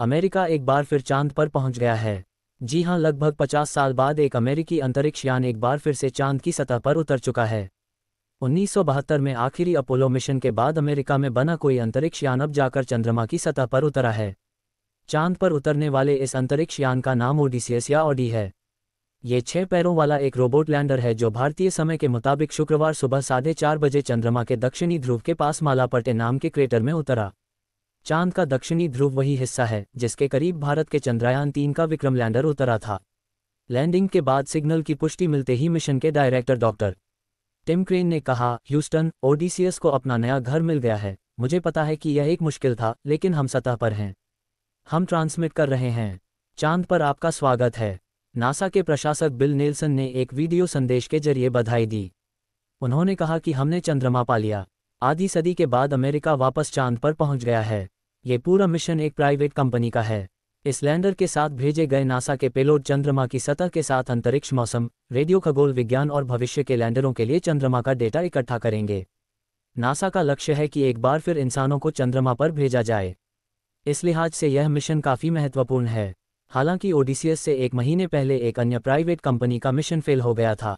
America एक बार फिर चांद पर पहुंच गया है जी हां लगभग 50 साल बाद एक अमेरिकी अंतरिक्ष यान एक बार फिर से चांद की सतह पर उतर चुका है उन्नीस में आखिरी अपोलो मिशन के बाद अमेरिका में बना कोई अंतरिक्ष यान अब जाकर चंद्रमा की सतह पर उतरा है चांद पर उतरने वाले इस अंतरिक्ष यान का नाम ओडिसियस या ऑडी है ये छह पैरों वाला एक रोबोट लैंडर है जो भारतीय समय के मुताबिक शुक्रवार सुबह साढ़े चार बजे चंद्रमा के दक्षिणी ध्रुव के पास मालापटे नाम के क्रेटर में उतरा चांद का दक्षिणी ध्रुव वही हिस्सा है जिसके करीब भारत के चंद्रयान तीन का विक्रम लैंडर उतरा था लैंडिंग के बाद सिग्नल की पुष्टि मिलते ही मिशन के डायरेक्टर डॉक्टर टिम क्रेन ने कहा ह्यूस्टन ओडीसीएस को अपना नया घर मिल गया है मुझे पता है कि यह एक मुश्किल था लेकिन हम सतह पर हैं हम ट्रांसमिट कर रहे हैं चांद पर आपका स्वागत है नासा के प्रशासक बिल नेल्सन ने एक वीडियो संदेश के जरिए बधाई दी उन्होंने कहा कि हमने चंद्रमा पा लिया आधी सदी के बाद अमेरिका वापस चांद पर पहुंच गया है ये पूरा मिशन एक प्राइवेट कंपनी का है इस लैंडर के साथ भेजे गए नासा के पेलोड चंद्रमा की सतह के साथ अंतरिक्ष मौसम रेडियो खगोल विज्ञान और भविष्य के लैंडरों के लिए चंद्रमा का डेटा इकट्ठा करेंगे नासा का लक्ष्य है कि एक बार फिर इंसानों को चंद्रमा पर भेजा जाए इस लिहाज से यह मिशन काफ़ी महत्वपूर्ण है हालांकि ओडिसियस से एक महीने पहले एक अन्य प्राइवेट कंपनी का मिशन फेल हो गया था